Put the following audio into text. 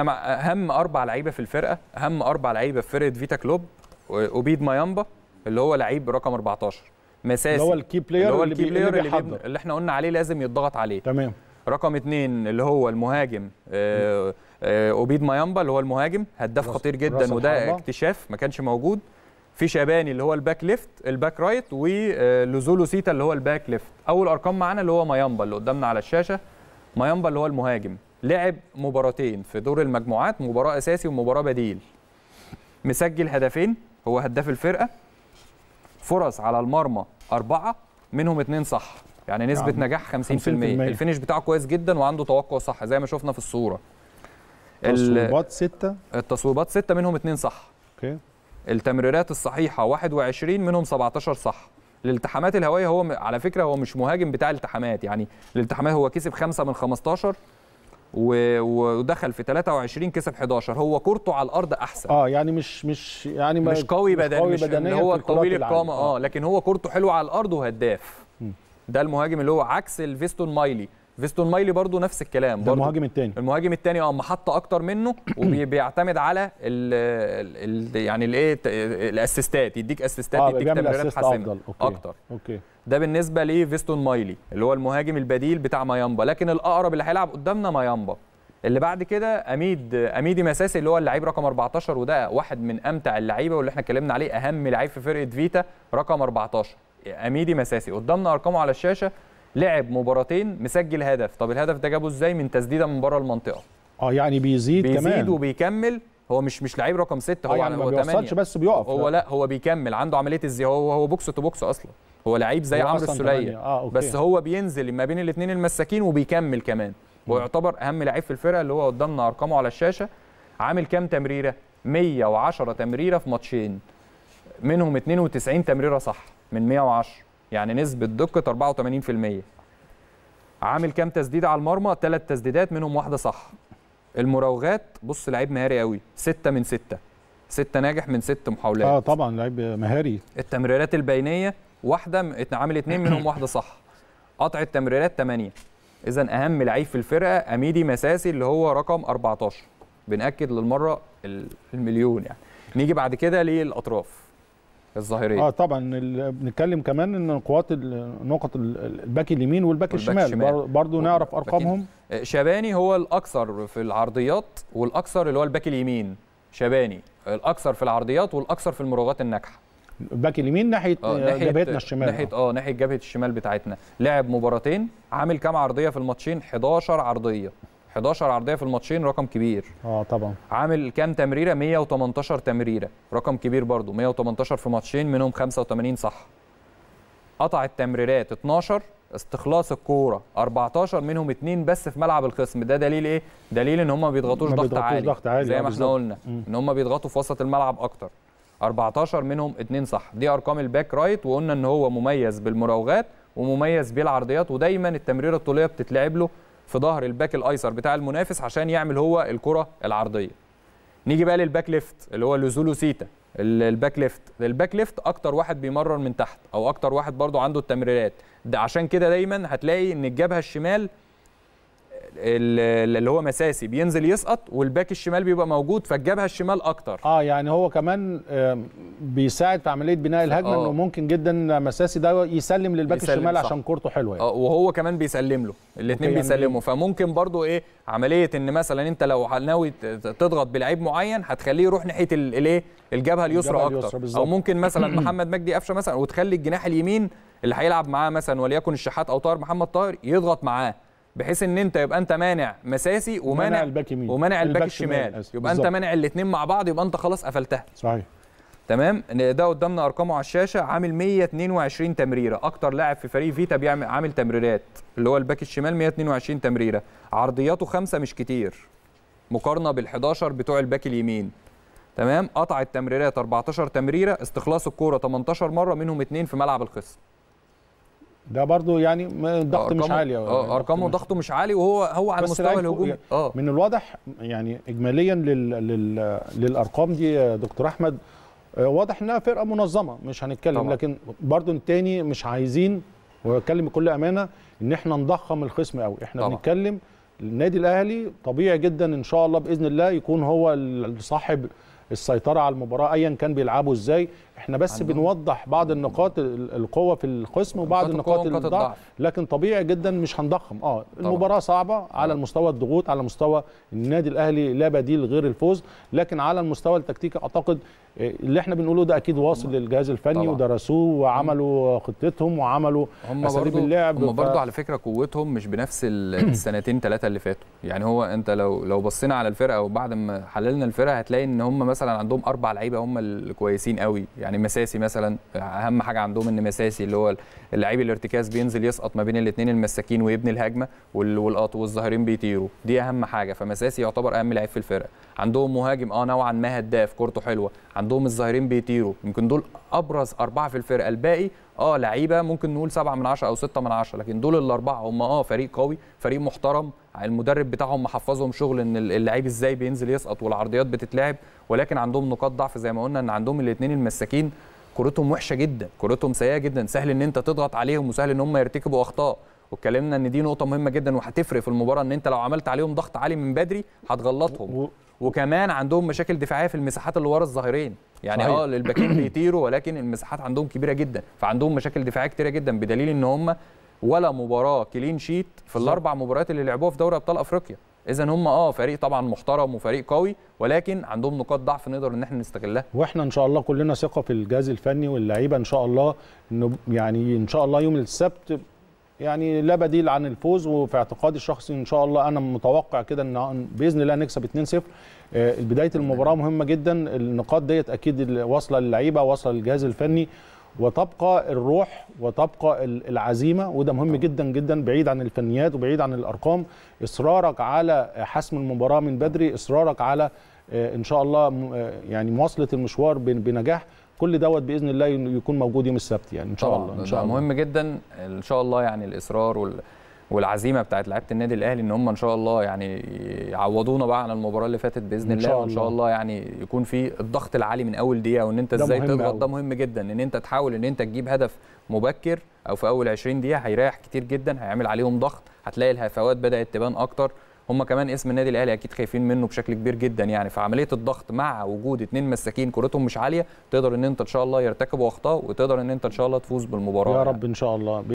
احنا مع اهم اربع لعيبه في الفرقه اهم اربع لعيبه في فرقه فيتا كلوب اوبيد مايامبا اللي هو لعيب رقم 14 مساسي اللي هو الكي بلاير اللي اللي, اللي, اللي, اللي, اللي احنا قلنا عليه لازم يتضغط عليه تمام رقم اثنين اللي هو المهاجم آه، آه، اوبيد مايامبا اللي هو المهاجم هداف خطير جدا وده اكتشاف ما كانش موجود في شاباني اللي هو الباك ليفت الباك رايت ولوزولو سيتا اللي هو الباك ليفت اول ارقام معانا اللي هو مايامبا اللي قدامنا على الشاشه مايامبا اللي هو المهاجم لعب مباراتين في دور المجموعات مباراه اساسي ومباراه بديل مسجل هدفين هو هداف الفرقه فرص على المرمى اربعه منهم اتنين صح يعني نسبه يعني نجاح 50%, 50% الفينش بتاعه كويس جدا وعنده توقع صح زي ما شفنا في الصوره التصويبات ستة التصويبات ستة منهم اتنين صح اوكي التمريرات الصحيحة 21 منهم 17 صح الالتحامات الهوائية هو على فكرة هو مش مهاجم بتاع التحامات يعني الالتحامات هو كسب 5 من 15 ودخل في 23 كسب 11 هو كورته على الارض احسن اه يعني مش مش يعني مش قوي بدنيا مش, بدني مش اللي هو طويل القامه اه لكن هو كورته حلوه على الارض وهداف ده المهاجم اللي هو عكس الفيستون مايلي فيستون مايلي برضو نفس الكلام ده المهاجم الثاني المهاجم الثاني اه محطه اكتر منه وبيعتمد على الـ الـ يعني الايه الاسيستات يديك اسيستات آه يديك تمريرات حاسمه اكتر اوكي ده بالنسبه لفيستون مايلي اللي هو المهاجم البديل بتاع مايامبا لكن الاقرب اللي هيلعب قدامنا مايامبا اللي بعد كده اميد اميدي مساسي اللي هو اللعيب رقم 14 وده واحد من امتع اللعيبه واللي احنا اتكلمنا عليه اهم لعيب في فرقه فيتا رقم 14 اميدي مساسي قدامنا ارقامه على الشاشه لعب مباراتين مسجل هدف طب الهدف ده جابه ازاي من تسديده من بره المنطقه اه يعني بيزيد, بيزيد كمان بيزيد وبيكمل هو مش مش لعيب رقم ستة هو آه، يعني هو ما بيوصلش بس بيقف هو لا هو بيكمل عنده عمليه الزي هو هو بوكس تو بوكس اصلا هو لعيب زي عمرو السوليه آه بس هو بينزل ما بين الاثنين المساكين وبيكمل كمان ويعتبر اهم لعيب في الفرقه اللي هو قدامنا ارقامه على الشاشه عامل كام تمريره 110 تمريره في ماتشين منهم 92 تمريره صح من 110 يعني نسبه دقه 84% عامل كام تسديده على المرمى ثلاث تسديدات منهم واحده صح المراوغات بص لعيب مهاري قوي ستة من ستة ستة ناجح من ست محاولات اه طبعا لعيب مهاري التمريرات البينيه واحده عامل اثنين منهم واحده صح قطع التمريرات ثمانية اذا اهم لعيب في الفرقه اميدي مساسي اللي هو رقم 14 بناكد للمره المليون يعني نيجي بعد كده للاطراف الظاهريه اه طبعا بنتكلم كمان ان قوات نقط الباك اليمين والباك الشمال برضه نعرف ارقامهم آه، شباني هو الاكثر في العرضيات والاكثر اللي هو الباك اليمين شباني الاكثر في العرضيات والاكثر في المراوغات الناجحه الباك اليمين ناحيه, آه جبهتنا الشمال ناحيه اه ناحيه جبهه الشمال بتاعتنا لعب مباراتين عامل كام عرضيه في الماتشين 11 عرضيه 11 عرضيه في الماتشين رقم كبير اه طبعا عامل كام تمريره 118 تمريره رقم كبير برضو 118 في ماتشين منهم 85 صح قطع التمريرات 12 استخلاص الكوره 14 منهم 2 بس في ملعب الخصم ده دليل ايه دليل ان هم ما بيضغطوش ضغط عالي. عالي زي آه، ما احنا قلنا ان هم بيضغطوا في وسط الملعب اكتر 14 منهم 2 صح دي ارقام الباك رايت وقلنا ان هو مميز بالمراوغات ومميز بالعرضيات ودايما التمريره الطوليه بتتلعب له في ظهر الباك الايسر بتاع المنافس عشان يعمل هو الكره العرضيه نيجي بقى للباك ليفت اللي هو لزولو سيتا الباك ليفت الباك ليفت اكتر واحد بيمرر من تحت او اكتر واحد برضو عنده التمريرات ده عشان كده دايما هتلاقي ان الجبهه الشمال اللي هو مساسي بينزل يسقط والباك الشمال بيبقى موجود فالجبهه الشمال اكتر اه يعني هو كمان آه، بيساعد في عمليه بناء الهجمه آه. انه ممكن جدا مساسي ده يسلم للباك يسلم الشمال صح. عشان كورته حلوه يعني. اه وهو كمان بيسلم له الاثنين يعني بيسلموا يعني فممكن برضو ايه عمليه ان مثلا انت لو ناوي تضغط بلعيب معين هتخليه يروح ناحيه الايه الجبهه اليسرى اكتر بالزبط. او ممكن مثلا محمد مجدي قفشه مثلا وتخلي الجناح اليمين اللي هيلعب معاه مثلا وليكن الشحات او طاهر محمد طاهر يضغط معاه بحيث ان انت يبقى انت مانع مساسي ومانع الباك يمين ومانع الباك الشمال يبقى انت مانع الاثنين مع بعض يبقى انت خلاص قفلتها صحيح تمام ده قدامنا ارقامه على الشاشه عامل 122 تمريره اكتر لاعب في فريق فيتا بيعمل عامل تمريرات اللي هو الباك الشمال 122 تمريره عرضياته خمسه مش كتير مقارنه بال11 بتوع الباك اليمين تمام قطع التمريرات 14 تمريره استخلاص الكوره 18 مره منهم اثنين في ملعب الخصم ده برضه يعني ضغط مش عالي يعني. اه ارقامه ضغطه مش عالي وهو هو على المستوى الهجومي يعني اه من الواضح يعني اجماليا لل لل للارقام دي يا دكتور احمد آه، واضح انها فرقه منظمه مش هنتكلم طبعا. لكن برضه التاني مش عايزين واتكلم بكل امانه ان احنا نضخم الخصم قوي احنا طبعا. بنتكلم النادي الاهلي طبيعي جدا ان شاء الله باذن الله يكون هو صاحب السيطره على المباراه ايا كان بيلعبوا ازاي احنا بس عندهم. بنوضح بعض النقاط القوه في القسم وبعض النقاط الضعف لكن طبيعي جدا مش هنضخم اه المباراه صعبه طبعا. على آه. مستوى الضغوط على مستوى النادي الاهلي لا بديل غير الفوز لكن على المستوى التكتيكي اعتقد آه، اللي احنا بنقوله ده اكيد واصل طبعا. للجهاز الفني طبعا. ودرسوه وعملوا خطتهم وعملوا اساليب اللعب هم ف... على فكره قوتهم مش بنفس السنتين ثلاثه اللي فاتوا يعني هو انت لو لو بصينا على الفرقه وبعد ما حللنا الفرقه هتلاقي ان هم مثلا عندهم اربع لعيبه هم الكويسين قوي يعني يعني مساسي مثلا اهم حاجه عندهم ان مساسي اللي هو اللعيب الارتكاز بينزل يسقط ما بين الاثنين المساكين ويبني الهجمه والقط والظاهرين بيطيروا دي اهم حاجه فمساسي يعتبر اهم لعيب في الفرقه عندهم مهاجم اه نوعا ما هداف كورته حلوه عندهم الظاهرين بيطيروا يمكن دول ابرز اربعه في الفرقه الباقي اه لعيبه ممكن نقول سبعة من عشرة او ستة من عشرة لكن دول الاربعه هم اه فريق قوي فريق محترم المدرب بتاعهم محفظهم شغل ان اللعيب ازاي بينزل يسقط والعرضيات بتتلعب ولكن عندهم نقاط ضعف زي ما قلنا ان عندهم الاثنين المساكين كورتهم وحشه جدا كورتهم سيئه جدا سهل ان انت تضغط عليهم وسهل ان هم يرتكبوا اخطاء واتكلمنا ان دي نقطه مهمه جدا وهتفرق في المباراه ان انت لو عملت عليهم ضغط عالي من بدري هتغلطهم و... وكمان عندهم مشاكل دفاعيه في المساحات اللي ورا الظهيرين يعني صحيح. اه الباكين بيطيروا ولكن المساحات عندهم كبيره جدا فعندهم مشاكل دفاعيه كتيره جدا بدليل ان هم ولا مباراه كلين شيت في الاربع مباريات اللي لعبوها في دوري ابطال افريقيا اذا هم اه فريق طبعا محترم وفريق قوي ولكن عندهم نقاط ضعف نقدر ان احنا نستغلها واحنا ان شاء الله كلنا ثقه في الجهاز الفني واللعيبه ان شاء الله انه يعني ان شاء الله يوم السبت يعني لا بديل عن الفوز وفي اعتقادي الشخصي ان شاء الله انا متوقع كده ان باذن الله نكسب 2-0 آه، بدايه المباراه مهمه جدا النقاط ديت اكيد واصله للعيبه واصله للجهاز الفني وتبقى الروح وتبقى العزيمه وده مهم جدا جدا بعيد عن الفنيات وبعيد عن الارقام اصرارك على حسم المباراه من بدري اصرارك على آه، ان شاء الله آه، يعني مواصله المشوار بنجاح كل دوت باذن الله يكون موجود يوم السبت يعني ان شاء الله ان شاء الله مهم جدا ان شاء الله يعني الاصرار وال... والعزيمه بتاعت لعيبه النادي الاهلي ان هم ان شاء الله يعني يعوضونا بقى عن المباراه اللي فاتت باذن إن شاء الله وان شاء الله يعني يكون في الضغط العالي من اول دقيقه وان انت ازاي تضغط ده مهم جدا ان انت تحاول ان انت تجيب هدف مبكر او في اول 20 دقيقه هيريح كتير جدا هيعمل عليهم ضغط هتلاقي الهفوات بدات تبان اكتر هم كمان اسم النادي الاهلي اكيد خايفين منه بشكل كبير جدا يعني فعمليه الضغط مع وجود اثنين مساكين كورتهم مش عاليه تقدر ان انت ان شاء الله يرتكبوا اخطاء وتقدر ان انت ان شاء الله تفوز بالمباراه يا يعني. رب ان شاء الله